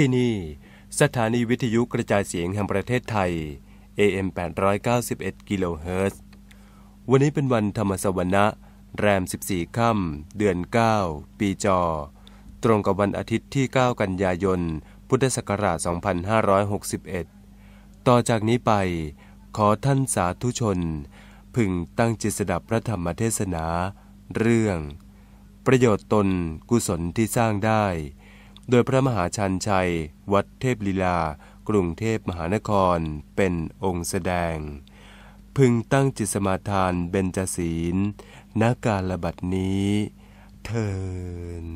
ที่นี่ สถานีวิทยุกระจายเสียงแห่งประเทศไทย AM 891 กิโลเฮิรตซ์ วันนี้เป็นวันธรรมสวรนะ แรม 14ค่ำ เดือน 9 ปีจอ ตรงกับวันอาทิตย์ที่ 9 กันยายน พุทธศักราช2561 ต่อจากนี้ไป ขอท่านสาธุชน พึงตั้งจิตสดับพระธรรมเทศนา เรื่อง ประโยชน์ตนกุศลที่สร้างได้โดยพระมหาชันชัยวัดเทพลีลากรุงเทพมหานครเป็นองค์แสดง พึงตั้งจิตสมาทานเบญจศีลนาการระบัดนี้เทิน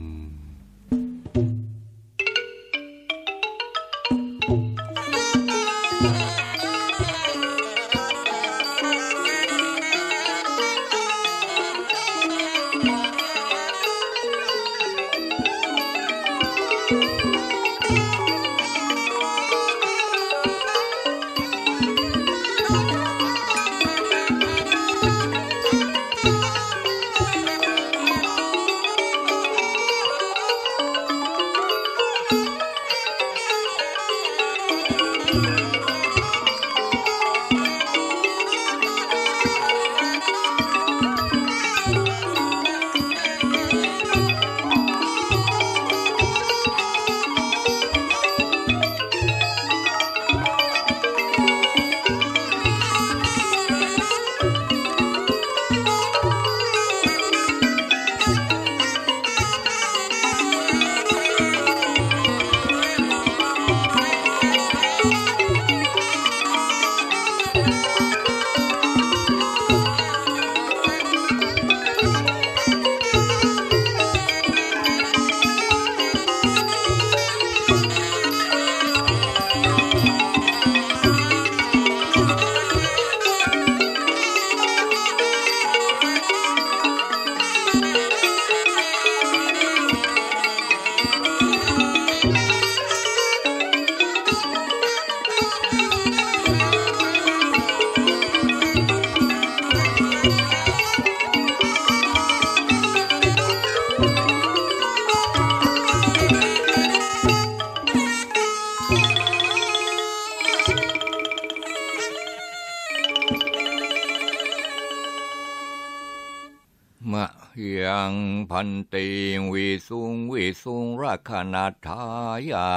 สุรคณาทายา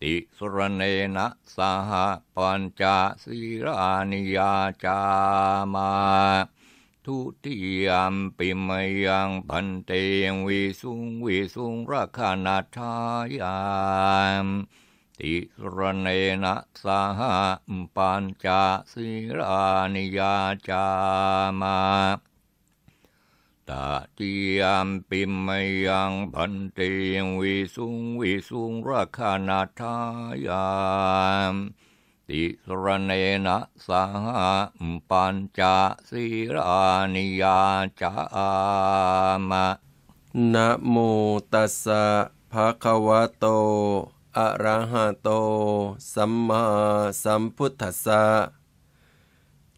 ติสุรเนนะสหปัญจศิรานิยาจามาทุติยามปิมยังพันเตงวิสุงวิสุงราคานาทายามติสุรเนนะสหปัญจศิรานิยาจามาตาติยามปิมมยังพันเตยวิสุงวิสุงราคานาทายามติสรเนนะสหปัญจสีรานิยาจามะ นะโมตัสสะภะคะวะโต อะระหะโต สัมมาสัมพุทธัสสะ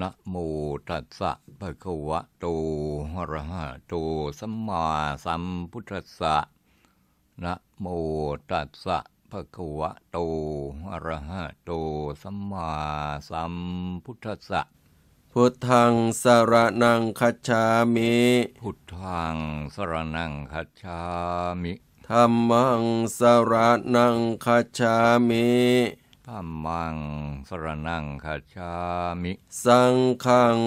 นะโมตัสสะภะคะวะโตอะระหะโตสัมมาสัมพุทธัสสะ นะโมตัสสะภะคะวะโตอะระหะโตสัมมาสัมพุทธัสสะ พุทธังสรนังคัจฉามิ พุทธังสรนังคัจฉามิธรรมังสรนังคัจฉามิธรรมังสรนังคาชามิ สังขัง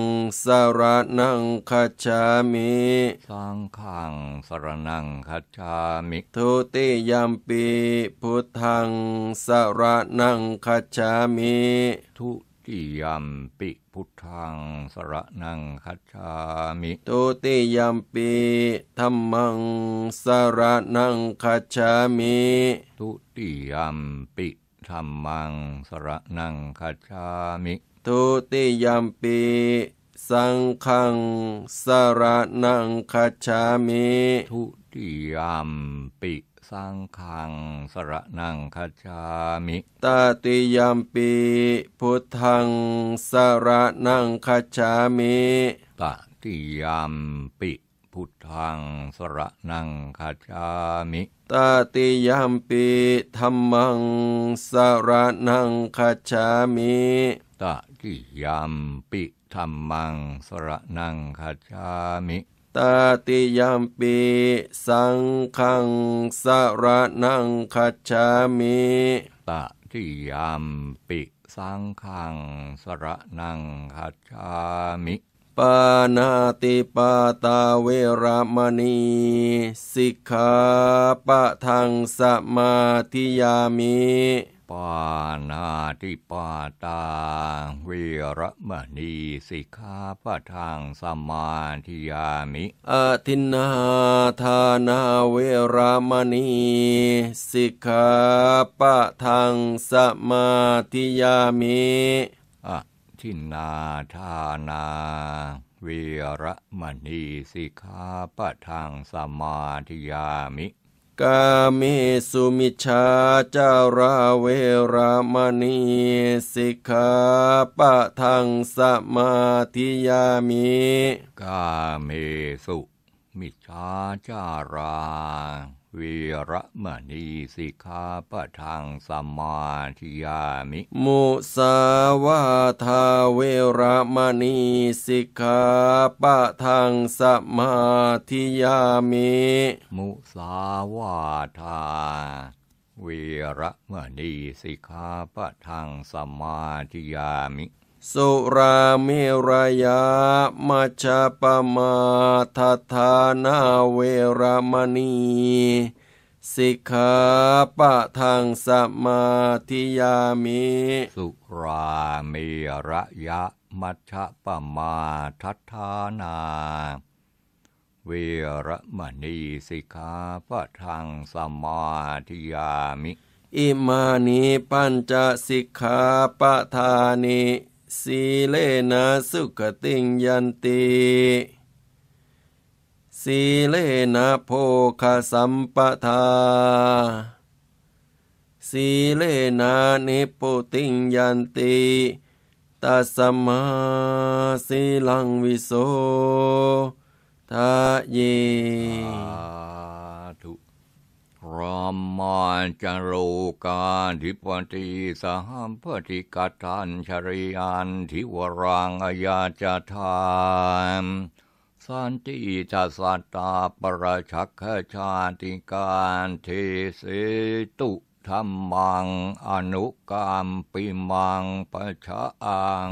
สรนังคาชามิ สังขังสรนังคาชามิ ทุติยมปีพุทธังสรนังคาชามิทุติยมปิพุทธังสรนังคัจฉามิตุติยมปีธรรมังสรนังคัจฉามิตุติยมปิธรรมังสระนังคาชามิทุติยมปีสังขังสระนังคาชามิทุติยมปีสังขังสระนังคาชามิตาติยมปีพุทธังสระนังคาชามิ ตติยมปีพุทธังสระนังคาจามิตติยามปิธรรมังสระนังคาจามิตติยามปิธรรมังสระนังคาจามิตติยามปิสังฆังสระนังคาจามิตติยามปิสังฆังสระนังคาจามิปานาติปาตาเวรามณีสิกขาปะทังสมาธิยามิปานาติปาตาเวรมณี สิกขาปะทางสมาธิยามิอทินนาทานาเวรมณี สิกขาปะทางสมาธิยามิทินนาทานา เวระมณีสิกขาปะทางสมาธิยามิ กาเมสุมิชาจาราเวรมณีสิกขาปะทางสมาธิยามิ กาเมสุมิชาจาราวีระมณีสิกขาปะทางสมาธิยามิ มุสาวาทาเวระมณีสิกขาปะทางสมาธิยามิ มุสาวาทาเวระมณีสิกขาปะทางสมาธิยามิสุรามิรยามัชปมาทธานาเวรมณี สิกขาปะทางสมาธิยามิ สุรามิระยะมัชปมาทัทานาเวรมณีสิกขาปะทางสมาธิยามิ อิมานิปัญจสิกขาปะทานิสีเลนะสุขติงยันติ สีเลนะโภคสัมปทาสีเลนะนิปุติงยันติตัสมาสีลังวิโสทายยรามมานจารกาทิปติสหัมพติกตันชริยันทิวรังอยาจทานสันติจสัตตาปรชักชาติการเทเสตุธรรมัง อนุกรรมปิมังปะชะอัง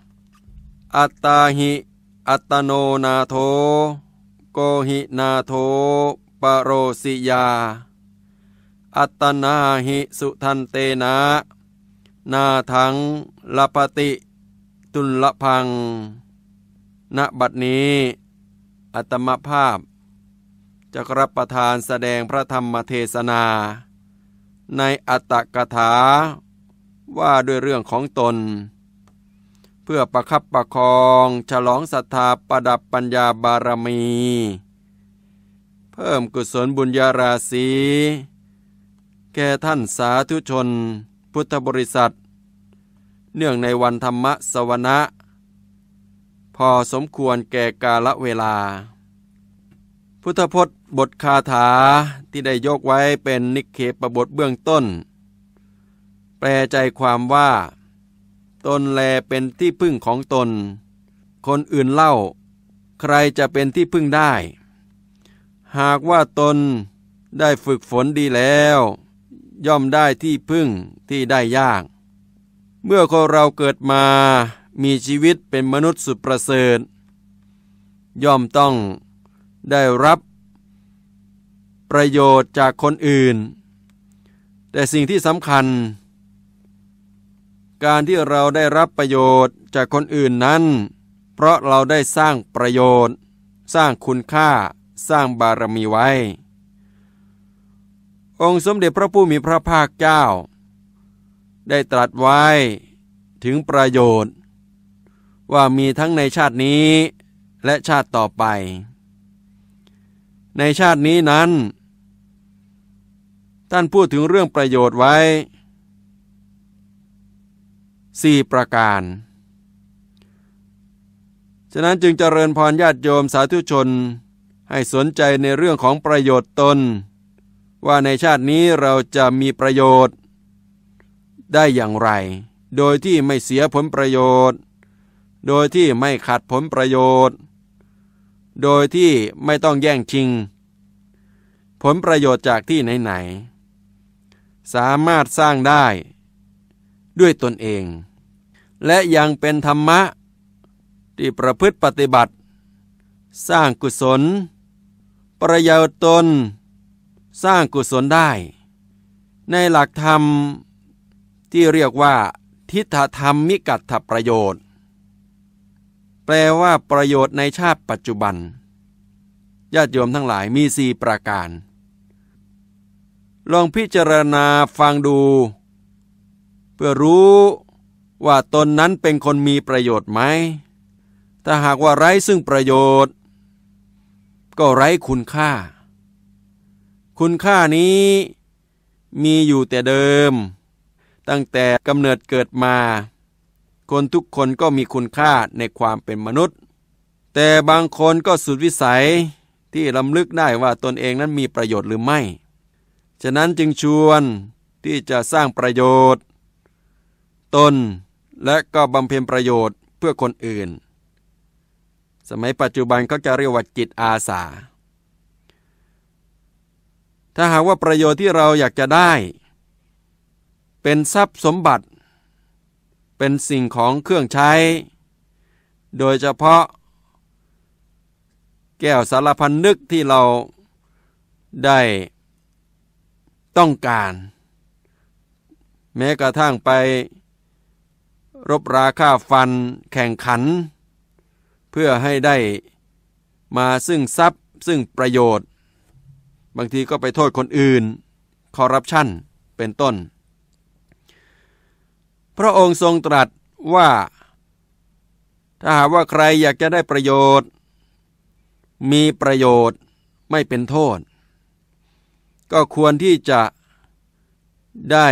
อัตตาหิ อัตโนนาโท โกหินาโทปโรสิยา อัตนาหิสุทันเตนะนาทังลปติ ตุลพัง ณบัดนี้ อัตมภาพจะรับประทานแสดงพระธรรมเทศนา ในอัตตกถาว่าด้วยเรื่องของตนเพื่อประคับประคอง ฉลองศรัทธาประดับปัญญาบารมี เพิ่มกุศลบุญญาราศี แก่ท่านสาธุชนพุทธบริษัท เนื่องในวันธรรมสวนะ พอสมควรแก่กาลเวลา พุทธพจน์บทคาถาที่ได้ยกไว้เป็นนิเคปบทเบื้องต้น แปลใจความว่าตนแลเป็นที่พึ่งของตน คนอื่นเล่าใครจะเป็นที่พึ่งได้ หากว่าตนได้ฝึกฝนดีแล้ว ย่อมได้ที่พึ่งที่ได้ยาก เมื่อคนเราเกิดมามีชีวิตเป็นมนุษย์สุดประเสริฐย่อมต้องได้รับประโยชน์จากคนอื่น แต่สิ่งที่สำคัญการที่เราได้รับประโยชน์จากคนอื่นนั้น เพราะเราได้สร้างประโยชน์ สร้างคุณค่า สร้างบารมีไว้ องค์สมเด็จพระผู้มีพระภาคเจ้า ได้ตรัสไว้ถึงประโยชน์ ว่ามีทั้งในชาตินี้และชาติต่อไป ในชาตินี้นั้น ท่านพูดถึงเรื่องประโยชน์ไว้สี่ประการ ฉะนั้นจึงเจริญพรญาติโยมสาธุชน ให้สนใจในเรื่องของประโยชน์ตนว่าในชาตินี้เราจะมีประโยชน์ ได้อย่างไร โดยที่ไม่เสียผลประโยชน์ โดยที่ไม่ขาดผลประโยชน์ โดยที่ไม่ต้องแย่งชิง ผลประโยชน์จากที่ไหนๆสามารถสร้างได้ด้วยตนเอง และยังเป็นธรรมะที่ประพฤติปฏิบัติ สร้างกุศล ประโยชน์ตน สร้างกุศลได้ ในหลักธรรม ที่เรียกว่า ทิฏฐธรรมมิกัตถประโยชน์ แปลว่าประโยชน์ในชาติปัจจุบันญาติโยมทั้งหลายมีสี่ประการ ลองพิจารณาฟังดูพื่อรู้ว่าตนนั้นเป็นคนมีประโยชน์ไหม ถ้าหากว่าไร้ซึ่งประโยชน์ ก็ไร้คุณค่า คุณค่านี้มีอยู่แต่เดิม ตั้งแต่กำเนิดเกิดมา คนทุกคนก็มีคุณค่าในความเป็นมนุษย์ แต่บางคนก็สุดวิสัยที่ลำลึกได้ว่าตนเองนั้นมีประโยชน์หรือไม่ ฉะนั้นจึงชวนที่จะสร้างประโยชน์ตนและก็บำเพ็ญประโยชน์เพื่อคนอื่น สมัยปัจจุบันเขาจะเรียกว่าจิตอาสา ถ้าหากว่าประโยชน์ที่เราอยากจะได้ เป็นทรัพย์สมบัติ เป็นสิ่งของเครื่องใช้ โดยเฉพาะแก้วสารพันนึกที่เราได้ต้องการ แม้กระทั่งไปรบราฆ่าฟันแข่งขัน เพื่อให้ได้มาซึ่งทรัพย์ซึ่งประโยชน์ บางทีก็ไปโทษคนอื่น คอร์รัปชัน เป็นต้น พระองค์ทรงตรัสว่า ถ้าหากว่าใครอยากจะได้ประโยชน์ มีประโยชน์ไม่เป็นโทษ ก็ควรที่จะได้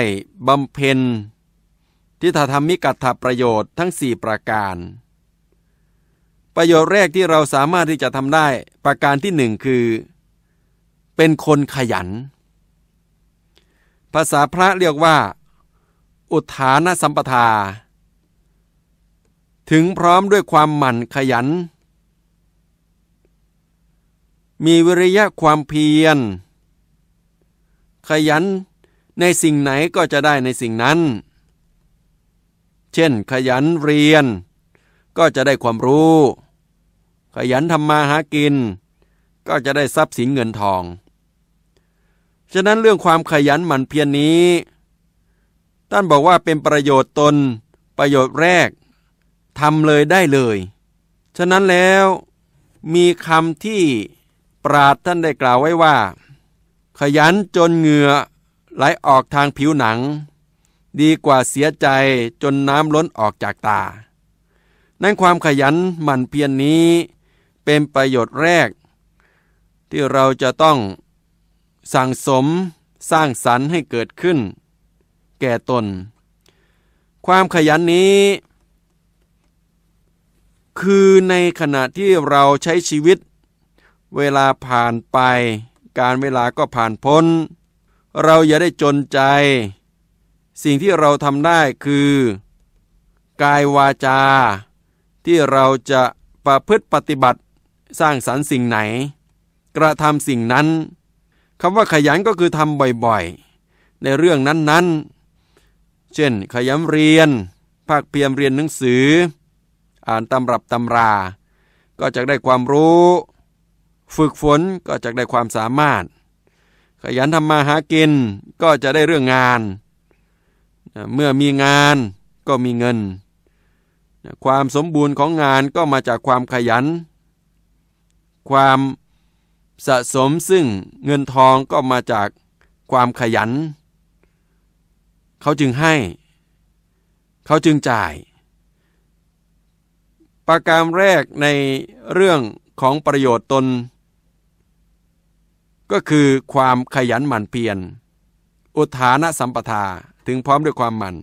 บำเพ็ญที่ถธรรมิกัตถประโยชน์ทั้ง 4 ประการ ประโยชน์แรกที่เราสามารถที่จะทำได้ประการที่หนึ่งคือ เป็นคนขยัน ภาษาพระเรียกว่า อุทานสัมปทา ถึงพร้อมด้วยความหมั่นขยัน มีวิริยะความเพียรขยันในสิ่งไหนก็จะได้ในสิ่งนั้นเช่นขยันเรียนก็จะได้ความรู้ ขยันทำมาหากิน ก็จะได้ทรัพย์สินเงินทอง ฉะนั้นเรื่องความขยันหมั่นเพียรนนี้ท่านบอกว่าเป็นประโยชน์ตนประโยชน์แรกทำเลยได้เลย ฉะนั้นแล้วมีคำที่ปราดท่านได้กล่าวไว้ว่า ขยันจนเหงื่อไหลออกทางผิวหนังดีกว่าเสียใจจนน้ำล้นออกจากตาในความขยันหมั่นเพียรนนี้เป็นประโยชน์แรก ที่เราจะต้องสั่งสมสร้างสรรค์ให้เกิดขึ้น แก่ตน ความขยันนี้ คือในขณะที่เราใช้ชีวิต เวลาผ่านไป การเวลาก็ผ่านพ้น เราอย่าได้จนใจสิ่งที่เราทำได้คือ กายวาจา ที่เราจะประพฤติปฏิบัติสร้างสรรค์สิ่งไหน กระทำสิ่งนั้นคำว่าขยันก็คือทำบ่อยๆในเรื่องนั้นๆ เช่นขยันเรียน ภาคเพียรเรียนหนังสือ อ่านตำรับตำรา ก็จะได้ความรู้ ฝึกฝนก็จะได้ความสามารถ ขยันทำมาหากิน ก็จะได้เรื่องงานเมื่อมีงานก็มีเงิน ความสมบูรณ์ของงานก็มาจากความขยัน ความสะสมซึ่งเงินทองก็มาจากความขยัน เขาจึงให้ เขาจึงจ่าย ประการแรกในเรื่องของประโยชน์ตน ก็คือความขยันหมั่นเพียรอุทานสัมปทาถึงพร้อมด้วยความมัน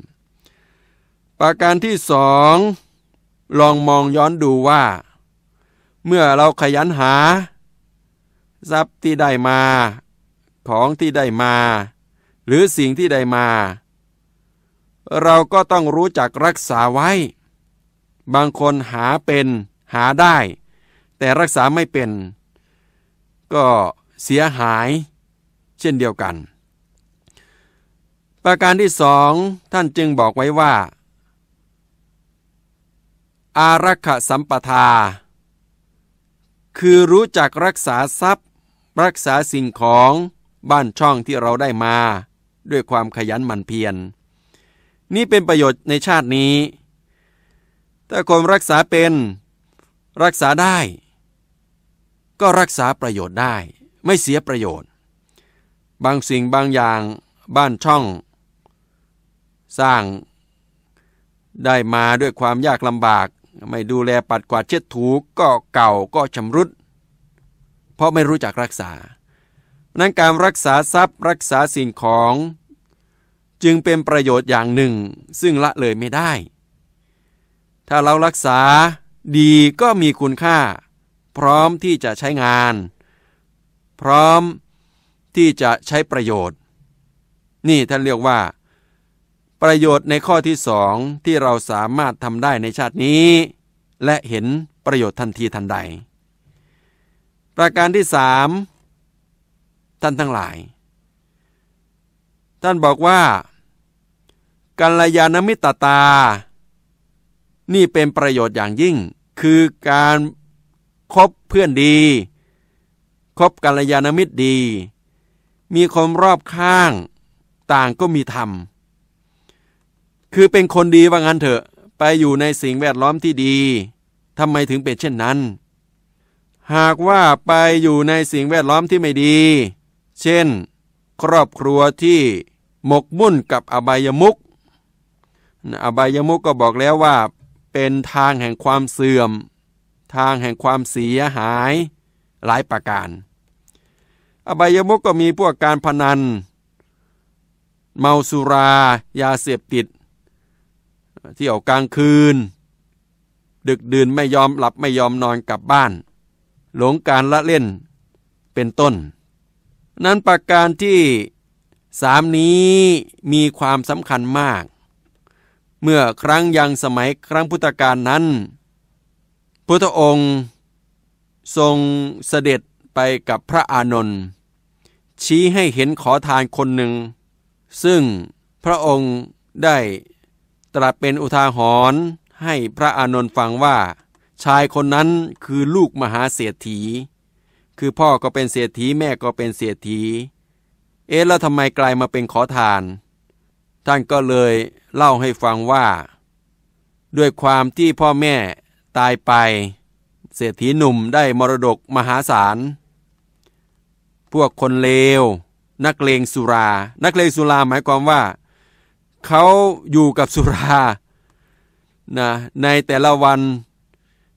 ประการที่สองลองมองย้อนดูว่า เมื่อเราขยันหา ทรัพย์ที่ได้มา ของที่ได้มา หรือสิ่งที่ได้มา เราก็ต้องรู้จักรักษาไว้ บางคนหาเป็นหาได้ แต่รักษาไม่เป็น ก็เสียหายเช่นเดียวกันประการที่สอง ท่านจึงบอกไว้ว่า อารักขสัมปทาคือรู้จักรักษาทรัพย์ รักษาสิ่งของบ้านช่องที่เราได้มา ด้วยความขยันหมั่นเพียรนนี่เป็นประโยชน์ในชาตินี้ถ้าคนรักษาเป็น รักษาได้ ก็รักษาประโยชน์ได้ไม่เสียประโยชน์ บางสิ่งบางอย่างบ้านช่องสร้างได้มาด้วยความยากลำบาก ไม่ดูแลปัดกวาดเช็ดถูก็เก่าก็ชำรุด เพราะไม่รู้จักรักษา นั้นการรักษาทรัพย์ รักษาสิ่งของ จึงเป็นประโยชน์อย่างหนึ่ง ซึ่งละเลยไม่ได้ ถ้าเรารักษาดีก็มีคุณค่า พร้อมที่จะใช้งาน พร้อมที่จะใช้ประโยชน์ นี่ท่านเรียกว่าประโยชน์ในข้อที่สองที่เราสามารถทำได้ในชาตินี้ และเห็นประโยชน์ทันทีทันใด ประการที่สามท่านทั้งหลายท่านบอกว่ากัลยาณมิตรตา นี่เป็นประโยชน์อย่างยิ่ง คือการคบเพื่อนดี คบกัลยาณมิตรดี มีคนรอบข้างต่างก็มีธรรมคือเป็นคนดีว่างั้นเถอะ ไปอยู่ในสิ่งแวดล้อมที่ดีทำไมถึงเป็นเช่นนั้น หากว่าไปอยู่ในสิ่งแวดล้อมที่ไม่ดี เช่น ครอบครัวที่หมกมุ่นกับอบายมุก อบายมุกก็บอกแล้วว่า เป็นทางแห่งความเสื่อม ทางแห่งความเสียหายหลายประการ อบายมุกก็มีพวกการพนัน เมาสุรา ยาเสพติดเที่ยวกลางคืน ดึกดื่นไม่ยอมหลับไม่ยอมนอนกลับบ้าน หลงการละเล่นเป็นต้น นั้นประการที่สามนี้มีความสำคัญมาก เมื่อครั้งยังสมัยครั้งพุทธกาลนั้น พุทธองค์ ทรงเสด็จไปกับพระอานนท์ชี้ให้เห็นขอทานคนหนึ่ง ซึ่งพระองค์ได้ตรัสเป็นอุทาหรณ์ให้พระอานนท์ฟังว่า ชายคนนั้นคือลูกมหาเศรษฐี คือพ่อก็เป็นเศรษฐีแม่ก็เป็นเศรษฐี เอ๊ะแล้วทำไมกลายมาเป็นขอทาน ท่านก็เลยเล่าให้ฟังว่า ด้วยความที่พ่อแม่ตายไป เศรษฐีหนุ่มได้มรดกมหาศาล พวกคนเลว นักเลงสุรา นักเลงสุราหมายความว่าเขาอยู่กับสุรา นะ ในแต่ละวัน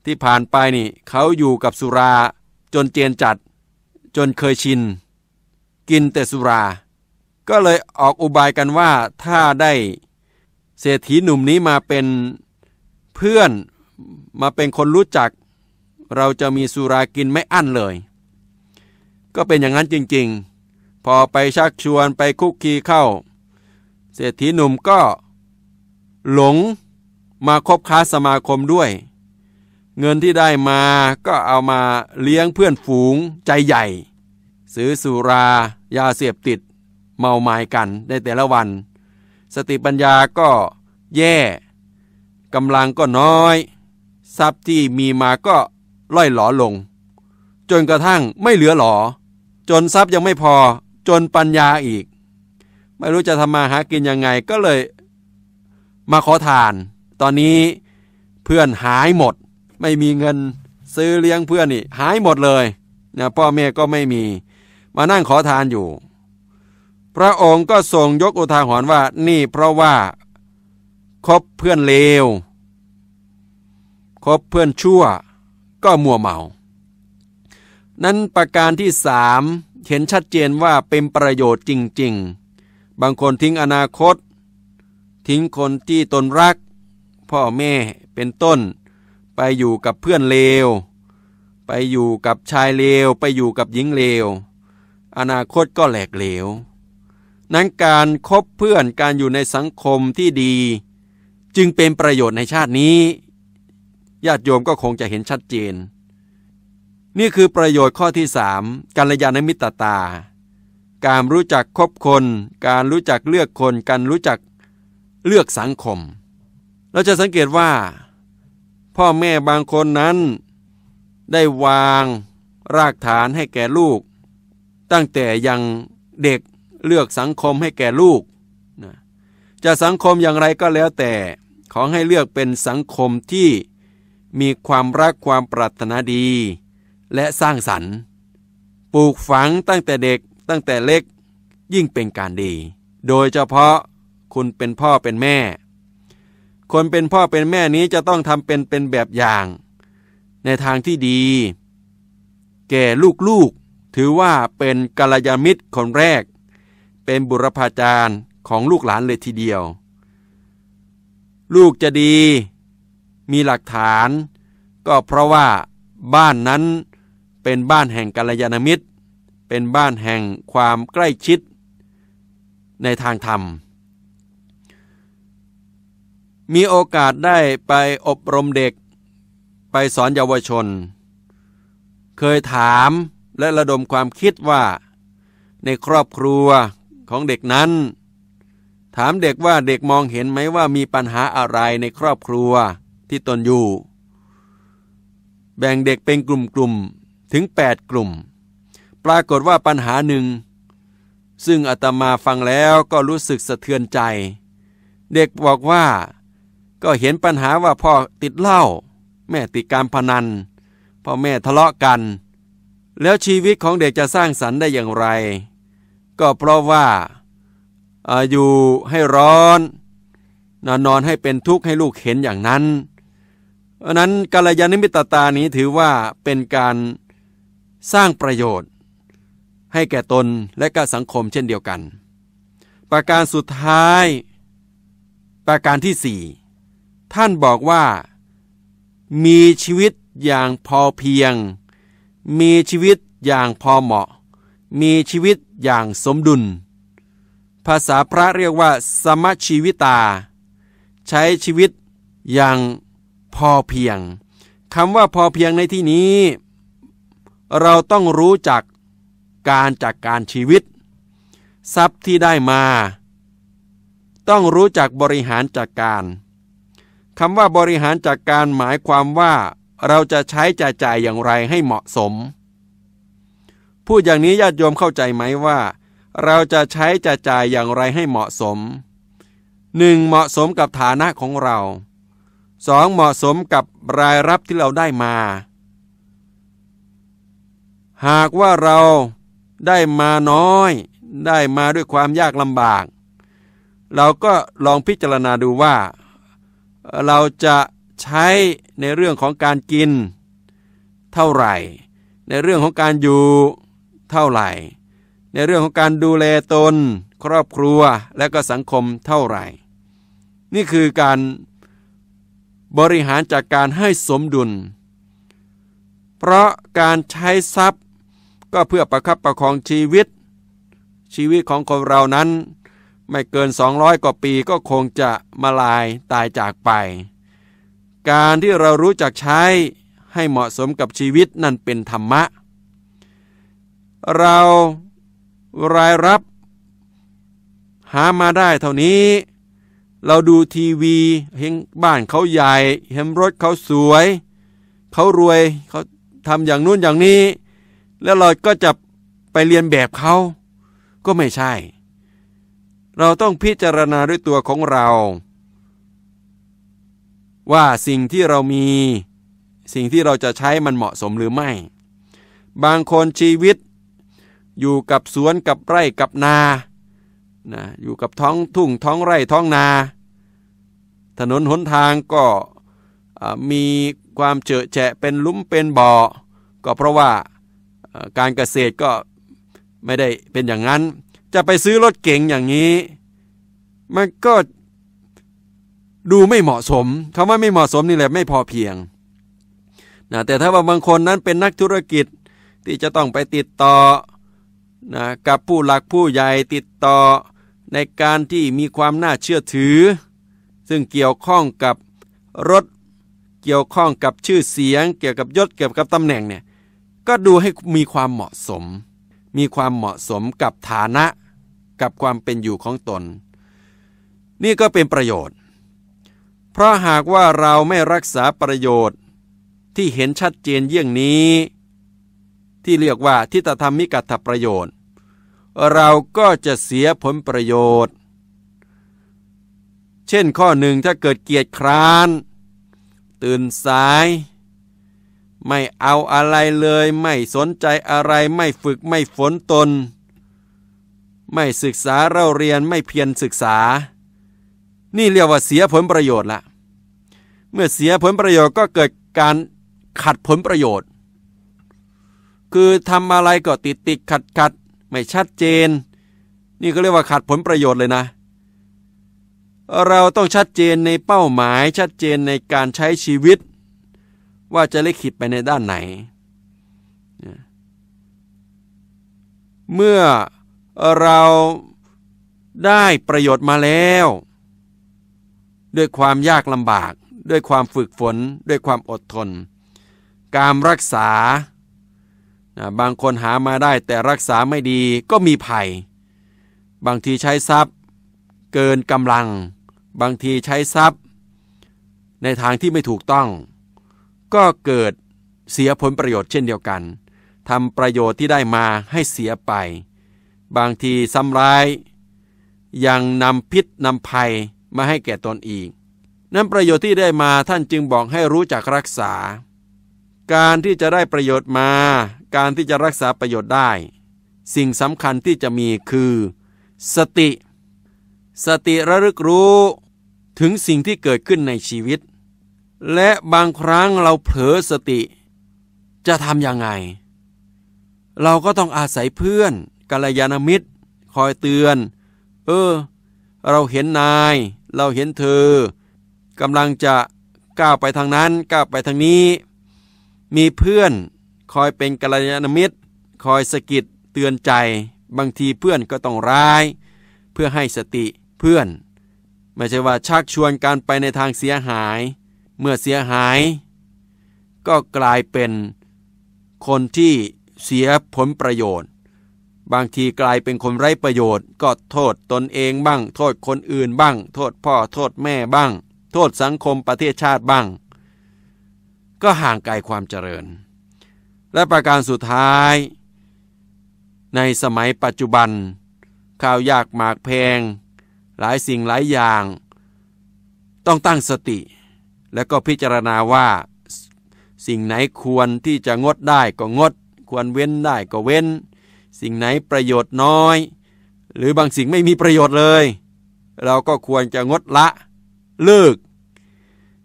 ที่ผ่านไปนี่ เขาอยู่กับสุราจนเจียนจัด จนเคยชิน กินแต่สุรา ก็เลยออกอุบายกันว่า ถ้าได้เศรษฐีหนุ่มนี้มาเป็นเพื่อนมาเป็นคนรู้จัก เราจะมีสุรากินไม่อั้นเลย ก็เป็นอย่างนั้นจริงๆ พอไปชักชวนไปคุกคีเข้าเศรษฐีหนุ่มก็หลงมาคบค้าสมาคมด้วย เงินที่ได้มาก็เอามาเลี้ยงเพื่อนฝูงใจใหญ่ ซื้อสุรายาเสพติดเมาไม้กันในแต่ละวัน สติปัญญาก็แย่กำลังก็น้อย ทรัพย์ที่มีมาก็ล่อยหลอลง จนกระทั่งไม่เหลือหลอ จนทรัพย์ยังไม่พอจนปัญญาอีกไม่รู้จะทำมาหากินยังไงก็เลยมาขอทาน ตอนนี้เพื่อนหายหมด ไม่มีเงินซื้อเลี้ยงเพื่อนนี่ หายหมดเลยนะพ่อแม่ก็ไม่มีมานั่งขอทานอยู่ พระองค์ก็ทรงยกอุทาหรณ์ว่านี่เพราะว่าคบเพื่อนเลวคบเพื่อนชั่วก็มัวเมา นั้นประการที่สามเห็นชัดเจนว่าเป็นประโยชน์จริง ๆบางคนทิ้งอนาคต ทิ้งคนที่ตนรัก พ่อแม่เป็นต้น ไปอยู่กับเพื่อนเลว ไปอยู่กับชายเลว ไปอยู่กับหญิงเลว อนาคตก็แหลกเหลว นั้นการครบเพื่อน การอยู่ในสังคมที่ดี จึงเป็นประโยชน์ในชาตินี้ญาติโยมก็คงจะเห็นชัดเจน นี่คือประโยชน์ข้อที่สามการยานมิตรตาการรู้จักคบคน การรู้จักเลือกคน การรู้จักเลือกสังคม เราจะสังเกตว่า พ่อแม่บางคนนั้น ได้วางรากฐานให้แก่ลูก ตั้งแต่ยังเด็กเลือกสังคมให้แก่ลูก จะสังคมอย่างไรก็แล้วแต่ขอให้เลือกเป็นสังคมที่มีความรักความปรารถนาดีและสร้างสรรค์ ปลูกฝังตั้งแต่เด็กตั้งแต่เล็กยิ่งเป็นการดี โดยเฉพาะคุณเป็นพ่อเป็นแม่ คนเป็นพ่อเป็นแม่นี้จะต้องทำเป็นเป็นแบบอย่าง ในทางที่ดี แก่ลูกๆถือว่าเป็นกัลยาณมิตรคนแรก เป็นบุรพาจารย์ของลูกหลานเลยทีเดียว ลูกจะดีมีหลักฐาน ก็เพราะว่าบ้านนั้นเป็นบ้านแห่งกัลยาณมิตรเป็นบ้านแห่งความใกล้ชิดในทางธรรม มีโอกาสได้ไปอบรมเด็ก ไปสอนเยาวชน เคยถามและระดมความคิดว่า ในครอบครัวของเด็กนั้น ถามเด็กว่าเด็กมองเห็นไหมว่ามีปัญหาอะไรในครอบครัวที่ตนอยู่ แบ่งเด็กเป็นกลุ่มๆถึง 8 กลุ่มรากฏว่าปัญหาหนึ่ง ซึ่งอาตมาฟังแล้วก็รู้สึกสะเทือนใจ เด็กบอกว่าก็เห็นปัญหาว่าพ่อติดเหล้าแม่ติดการพนันพ่อแม่ทะเลาะกัน แล้วชีวิตของเด็กจะสร้างสรรค์ได้อย่างไร ก็เพราะว่าอายุให้ร้อน นอนนอนให้เป็นทุกข์ให้ลูกเห็นอย่างนั้นเพราะนั้นกาลยานิมิตตานี้ถือว่าเป็นการสร้างประโยชน์ให้แก่ตนและก็สังคมเช่นเดียวกัน ประการสุดท้าย ประการที่สี่ ท่านบอกว่า มีชีวิตอย่างพอเพียง มีชีวิตอย่างพอเหมาะ มีชีวิตอย่างสมดุล ภาษาพระเรียกว่าสมชีวิตา ใช้ชีวิตอย่างพอเพียง คำว่าพอเพียงในที่นี้ เราต้องรู้จักการจากการชีวิต ทรัพย์ที่ได้มา ต้องรู้จักบริหารจัดการคำว่าบริหารจัดการหมายความว่า เราจะใช้จ่ายจ่ายอย่างไรให้เหมาะสม พูดอย่างนี้ญาติโยมเข้าใจไหมว่า เราจะใช้จ่ายจ่ายอย่างไรให้เหมาะสม 1. เหมาะสมกับฐานะของเรา 2. เหมาะสมกับรายรับที่เราได้มา หากว่าเราได้มาน้อยได้มาด้วยความยากลำบาก เราก็ลองพิจารณาดูว่า เราจะใช้ในเรื่องของการกินเท่าไหร่ ในเรื่องของการอยู่เท่าไหร่ ในเรื่องของการดูแลตนครอบครัวและก็สังคมเท่าไหร่ นี่คือการบริหารจากการให้สมดุล เพราะการใช้ทรัพย์ก็เพื่อประคับประคองชีวิต ชีวิตของคนเรานั้น ไม่เกิน 200 กว่าปีก็คงจะมาลายตายจากไป การที่เรารู้จักใช้ให้เหมาะสมกับชีวิตนั่นเป็นธรรมะ เรารายรับหามาได้ เท่านี้เราดูทีวีเห็นบ้านเขาใหญ่เห็นรถเขาสวยเขารวยเขาทำอย่างนู้นอย่างนี้แล้วเราก็จะไปเรียนแบบเขา ก็ไม่ใช่ เราต้องพิจารณาด้วยตัวของเรา ว่าสิ่งที่เรามี สิ่งที่เราจะใช้มันเหมาะสมหรือไม่ บางคนชีวิตอยู่กับสวนกับไร่กับนา นะ อยู่กับท้องทุ่งท้องไร่ท้องนา ถนนหนทางก็มีความเจอะแฉะเป็นลุ่มเป็นบ่อ ก็เพราะว่าการเกษตรก็ไม่ได้เป็นอย่างนั้น จะไปซื้อรถเก๋งอย่างนี้มันก็ดูไม่เหมาะสมคำว่าไม่เหมาะสมนี่แหละไม่พอเพียงนะแต่ถ้าว่าบางคนนั้นเป็นนักธุรกิจที่จะต้องไปติดต่อนะกับผู้หลักผู้ใหญ่ ติดต่อในการที่มีความน่าเชื่อถือ ซึ่งเกี่ยวข้องกับรถ เกี่ยวข้องกับชื่อเสียง เกี่ยวกับยศเกี่ยวกับตำแหน่งเนี่ยก็ดูให้มีความเหมาะสม มีความเหมาะสมกับฐานะ กับความเป็นอยู่ของตน นี่ก็เป็นประโยชน์ เพราะหากว่าเราไม่รักษาประโยชน์ที่เห็นชัดเจนเยี่ยงนี้ ที่เรียกว่าทิฏฐธรรมิกัตประโยชน์ เราก็จะเสียผลประโยชน์ เช่น ข้อหนึ่งถ้าเกิดเกียรติคร้าน ตื่นสายไม่เอาอะไรเลย ไม่สนใจอะไร ไม่ฝึกไม่ฝนตน ไม่ศึกษาเราเรียนไม่เพียรศึกษา นี่เรียกว่าเสียผลประโยชน์ละเมื่อเสียผลประโยชน์ก็เกิดการขัดผลประโยชน์ คือทำอะไรก็ติดติดขัดขัดไม่ชัดเจน นี่ก็เรียกว่าขัดผลประโยชน์เลยนะ เราต้องชัดเจนในเป้าหมายชัดเจนในการใช้ชีวิตว่าจะลิขิตไปในด้านไหน เมื่อเราได้ประโยชน์มาแล้ว ด้วยความยากลำบาก ด้วยความฝึกฝน ด้วยความอดทน การรักษาบางคนหามาได้แต่รักษาไม่ดีก็มีภัย บางทีใช้ทรัพย์ เกินกำลัง บางทีใช้ทรัพย์ในทางที่ไม่ถูกต้องก็เกิดเสียผลประโยชน์เช่นเดียวกัน ทำประโยชน์ที่ได้มาให้เสียไป บางทีซ้ำร้าย ยังนำพิษนำภัยมาให้แก่ตนอีก นั้นประโยชน์ที่ได้มาท่านจึงบอกให้รู้จักรักษา การที่จะได้ประโยชน์มา การที่จะรักษาประโยชน์ได้ สิ่งสำคัญที่จะมีคือ สติ สติระลึกรู้ ถึงสิ่งที่เกิดขึ้นในชีวิตและบางครั้งเราเผลอสติจะทำยังไง เราก็ต้องอาศัยเพื่อนกัลยาณมิตร คอยเตือน เออ เราเห็นนาย เราเห็นเธอกำลังจะก้าวไปทางนั้นก้าวไปทางนี้ มีเพื่อน คอยเป็นกัลยาณมิตร คอยสกิดเตือนใจ บางทีเพื่อนก็ต้องร้าย เพื่อให้สติเพื่อน ไม่ใช่ว่าชักชวนการไปในทางเสียหายเมื่อเสียหาย ก็กลายเป็นคนที่เสียผลประโยชน์ บางทีกลายเป็นคนไร้ประโยชน์ ก็โทษตนเองบ้าง โทษคนอื่นบ้าง โทษพ่อโทษแม่บ้าง โทษสังคมประเทศชาติบ้าง ก็ห่างไกลความเจริญ และประการสุดท้าย ในสมัยปัจจุบันข่าวยากหมากแพงหลายสิ่งหลายอย่าง ต้องตั้งสติแล้วก็พิจารณาว่าสิ่งไหนควรที่จะงดได้ก็งด ควรเว้นได้ก็เว้น สิ่งไหนประโยชน์น้อย หรือบางสิ่งไม่มีประโยชน์เลย เราก็ควรจะงดละเลิก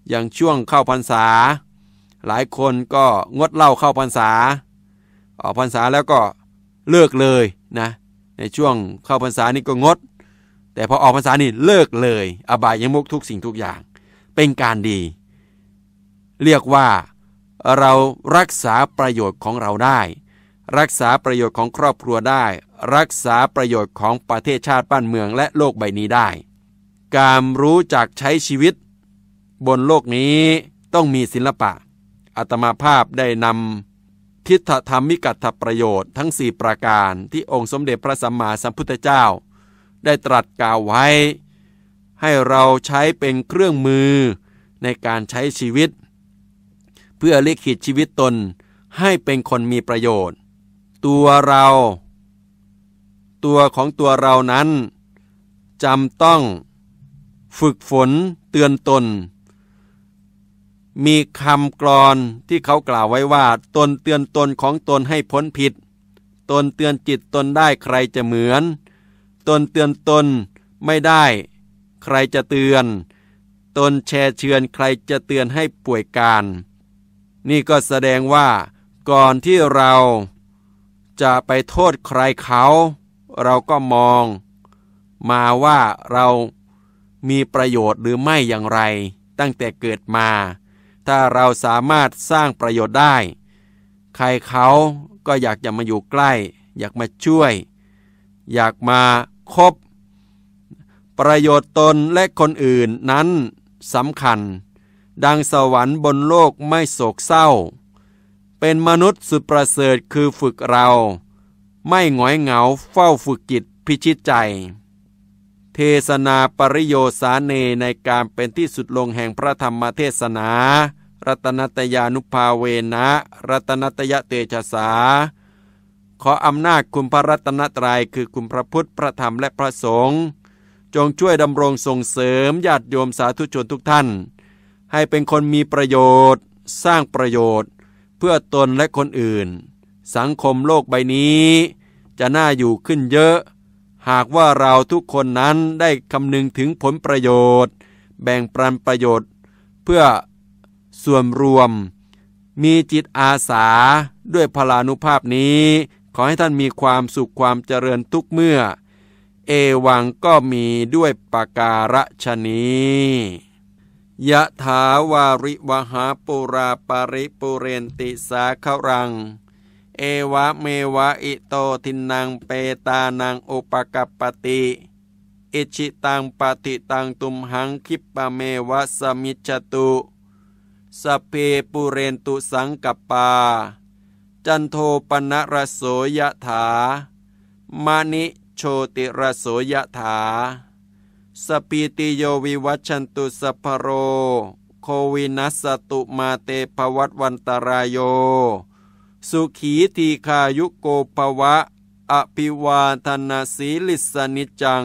อย่างช่วงเข้าพรรษา หลายคนก็งดเหล้าเข้าพรรษา ออกพรรษาแล้วก็เลิกเลยนะในช่วงเข้าพรรษานี่ก็งด แต่พอออกพรรษานี่เลิกเลย อบายยมุกทุกสิ่งทุกอย่างเป็นการดี เรียกว่า เรารักษาประโยชน์ของเราได้ รักษาประโยชน์ของครอบครัวได้ รักษาประโยชน์ของประเทศชาติบ้านเมืองและโลกใบนี้ได้ การรู้จักใช้ชีวิต บนโลกนี้ต้องมีศิลปะ อัตมาภาพได้นำ ทิฏฐธรรมิกัตถประโยชน์ทั้งสี่ประการที่องค์สมเด็จพระสัมมาสัมพุทธเจ้า ได้ตรัสกล่าวไว้ให้เราใช้เป็นเครื่องมือในการใช้ชีวิต เพื่อลิขิตชีวิตตนให้เป็นคนมีประโยชน์ ตัวเรา ตัวของตัวเรานั้น จำต้องฝึกฝนเตือนตน มีคำกรอนที่เขากล่าวไว้ว่า ตนเตือนตนของตนให้พ้นผิด ตนเตือนจิตตนได้ใครจะเหมือน ตนเตือนตนไม่ได้ใครจะเตือนตนแชร์เชือนใครจะเตือนให้ป่วยการ นี่ก็แสดงว่า ก่อนที่เราจะไปโทษใครเขา เราก็มองมาว่าเรามีประโยชน์หรือไม่อย่างไรตั้งแต่เกิดมา ถ้าเราสามารถสร้างประโยชน์ได้ ใครเขาก็อยากจะมาอยู่ใกล้ อยากมาช่วย อยากมาคบประโยชน์ตนและคนอื่นนั้นสำคัญ ดังสวรรค์บนโลกไม่โศกเศร้า เป็นมนุษย์สุดประเสริฐคือฝึกเรา ไม่หงอยเหงาเฝ้าฝึกจิตพิชิตใจ เทศนาปริโยสาเนในการเป็นที่สุดลงแห่งพระธรรมเทศนา รัตนตยานุภาเวนะ รัตนตยเตชะสา ขออำนาจคุณพระรัตนตรัยคือคุณพระพุทธ พระธรรมและพระสงฆ์จงช่วยดำรงส่งเสริมญาติโยมสาธุชนทุกท่าน ให้เป็นคนมีประโยชน์ สร้างประโยชน์ เพื่อตนและคนอื่น สังคมโลกใบนี้ จะน่าอยู่ขึ้นเยอะ หากว่าเราทุกคนนั้นได้คำนึงถึงผลประโยชน์ แบ่งปันประโยชน์ เพื่อส่วนรวม มีจิตอาสาด้วยพลานุภาพนี้ ขอให้ท่านมีความสุขความเจริญทุกเมื่อเอวังก็มีด้วยปาการะชนียะถาวาริวหาปุราปาริปุเรนติสาขรัง เอวะเมวะอิโตทินังเปตานังอุปกปติ อิชิตังปฏิตังตุมหังคิปะเมวะสมิจตุสเพปุเรนตุสังกปา จันโทปนะระโสยะถามานิโชติระโสยถา สปีติโยวิวัชันตุสัพโรโควินัสตุมาเตภวัตวันตรายโยสุขีทีคายุโกภวะอภิวาทนาสีลิสนิจัง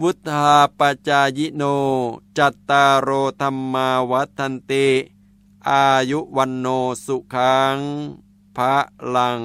วุธาปจายโน จัตตารโรธรรมาวัฒนติอายุวันโนสุขังพระลัง